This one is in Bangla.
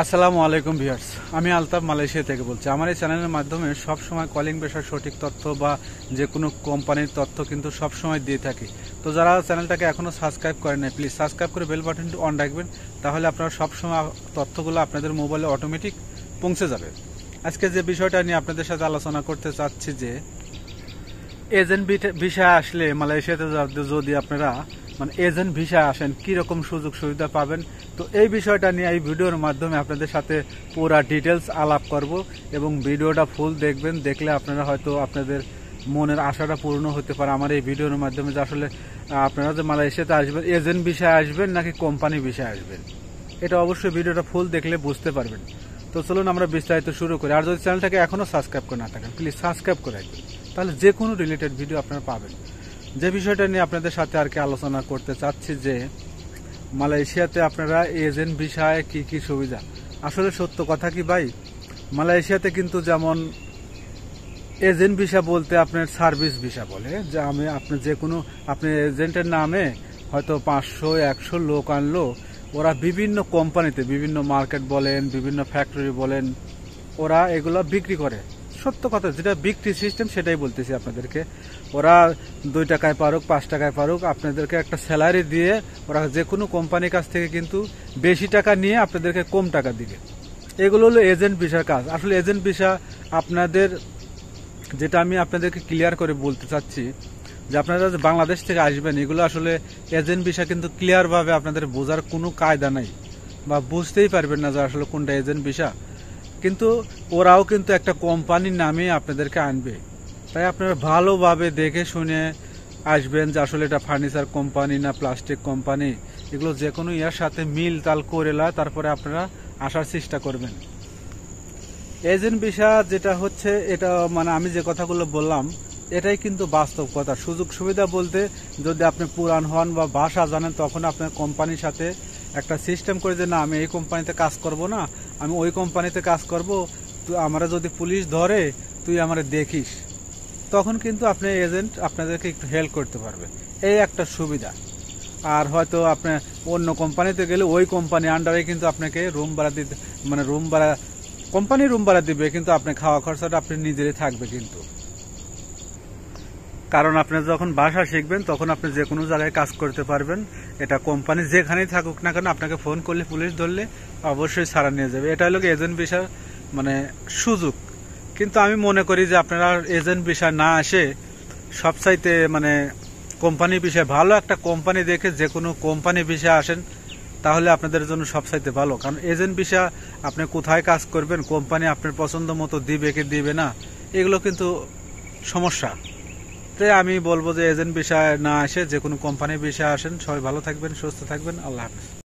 আসসালামু আলাইকুম ভিউয়ার্স আমি আলতাফ মালয়েশিয়া থেকে বলছি আমার এই চ্যানেলের মাধ্যমে সব সময় কলিং পেশার সঠিক তথ্য বা যে কোনো কোম্পানির তথ্য কিন্তু সব সময় দিয়ে থাকি তো যারা চ্যানেলটাকে এখনও সাবস্ক্রাইব করেন না প্লিজ সাবস্ক্রাইব করে বেল বাটনটি অন রাখবেন তাহলে আপনারা সবসময় তথ্যগুলো আপনাদের মোবাইলে অটোমেটিক পৌঁছে যাবে আজকে যে বিষয়টা নিয়ে আপনাদের সাথে আলোচনা করতে চাচ্ছি যে এজেন্ট ভিসা আসলে মালয়েশিয়াতে যদি আপনারা মানে এজেন্ট ভিসায় আসেন কি রকম সুযোগ সুবিধা পাবেন তো এই বিষয়টা নিয়ে এই ভিডিওর মাধ্যমে আপনাদের সাথে পুরা ডিটেলস আলাপ করব এবং ভিডিওটা ফুল দেখবেন দেখলে আপনারা হয়তো আপনাদের মনের আশাটা পূর্ণ হতে পারে আমার এই ভিডিওর মাধ্যমে যে আসলে আপনারা যে মালয়েশিয়াতে আসবেন এজেন্ট বিষয়ে আসবেন নাকি কোম্পানি বিষয়ে আসবেন এটা অবশ্যই ভিডিওটা ফুল দেখলে বুঝতে পারবেন তো চলুন আমরা বিস্তারিত শুরু করি আর যদি চ্যানেলটাকে এখনও সাবস্ক্রাইব করে না থাকেন প্লিজ সাবস্ক্রাইব করে রাখবেন তাহলে যে কোনো রিলেটেড ভিডিও আপনারা পাবেন যে বিষয়টা নিয়ে আপনাদের সাথে আর কি আলোচনা করতে চাচ্ছি যে মালয়েশিয়াতে আপনারা এজেন্ট ভিসায় কি কি সুবিধা আসলে সত্য কথা কি ভাই মালয়েশিয়াতে কিন্তু যেমন এজেন্ট ভিসা বলতে আপনার সার্ভিস ভিসা বলে যে আমি আপনি যে কোনো আপনি এজেন্টের নামে হয়তো পাঁচশো একশো লোক আনলো ওরা বিভিন্ন কোম্পানিতে বিভিন্ন মার্কেট বলেন বিভিন্ন ফ্যাক্টরি বলেন ওরা এগুলো বিক্রি করে সত্য কথা যেটা বিক্রি সিস্টেম সেটাই বলতেছি আপনাদেরকে ওরা দুই টাকায় পারুক পাঁচ টাকায় পারুক আপনাদেরকে একটা স্যালারি দিয়ে ওরা যে কোনো কোম্পানির কাছ থেকে কিন্তু বেশি টাকা নিয়ে আপনাদেরকে কম টাকা দিবে এগুলো হলো এজেন্ট ভিসার কাজ আসলে এজেন্ট ভিসা আপনাদের যেটা আমি আপনাদেরকে ক্লিয়ার করে বলতে চাচ্ছি যে আপনারা যে বাংলাদেশ থেকে আসবেন এগুলো আসলে এজেন্ট ভিসা কিন্তু ক্লিয়ারভাবে আপনাদের বোঝার কোনো কায়দা নাই বা বুঝতেই পারবেন না যে আসলে কোনটা এজেন্ট ভিসা কিন্তু ওরাও কিন্তু একটা কোম্পানির নামে আপনাদেরকে আনবে তাই আপনারা ভালোভাবে দেখে শুনে আসবেন যে আসলে এটা ফার্নিচার কোম্পানি না প্লাস্টিক কোম্পানি এগুলো যে কোনো ইয়ার সাথে মিল তাল করে লা তারপরে আপনারা আসার চেষ্টা করবেন এজেন্ট ভিসা যেটা হচ্ছে এটা মানে আমি যে কথাগুলো বললাম এটাই কিন্তু বাস্তব কথা সুযোগ সুবিধা বলতে যদি আপনি পুরান হন বা ভাষা জানেন তখন আপনার কোম্পানির সাথে একটা সিস্টেম করে যে না আমি এই কোম্পানিতে কাজ করব না আমি ওই কোম্পানিতে কাজ করব তুই আমরা যদি পুলিশ ধরে তুই আমরা দেখিস তখন কিন্তু আপনি এজেন্ট আপনাদেরকে একটু হেল্প করতে পারবে এই একটা সুবিধা আর হয়তো আপনার অন্য কোম্পানিতে গেলে ওই কোম্পানি আন্ডারে কিন্তু আপনাকে রুম ভাড়া দিতে মানে রুম ভাড়া কোম্পানি রুম ভাড়া দিবে কিন্তু আপনার খাওয়া খরচাটা আপনি নিজেরই থাকবে কিন্তু কারণ আপনি যখন ভাষা শিখবেন তখন আপনি যে কোনো জায়গায় কাজ করতে পারবেন এটা কোম্পানি যেখানেই থাকুক না কেন আপনাকে ফোন করলে পুলিশ ধরলে অবশ্যই ছাড়া নিয়ে যাবে এটা হলো এজেন্ট বিষয় মানে সুযোগ কিন্তু আমি মনে করি যে আপনারা এজেন্ট বিষয় না আসে সবচাইতে মানে কোম্পানি বিষয়ে ভালো একটা কোম্পানি দেখে যে কোনো কোম্পানি বিষয়ে আসেন তাহলে আপনাদের জন্য সবচাইতে ভালো কারণ এজেন্ট বিষয় আপনি কোথায় কাজ করবেন কোম্পানি আপনার পছন্দ মতো দিবে কি দিবে না এগুলো কিন্তু সমস্যা এতে আমি বলবো যে এজেন্ট বিষয় না আসে যে কোনো কোম্পানির বিষয় আসেন সবাই ভালো থাকবেন সুস্থ থাকবেন আল্লাহ হাফিজ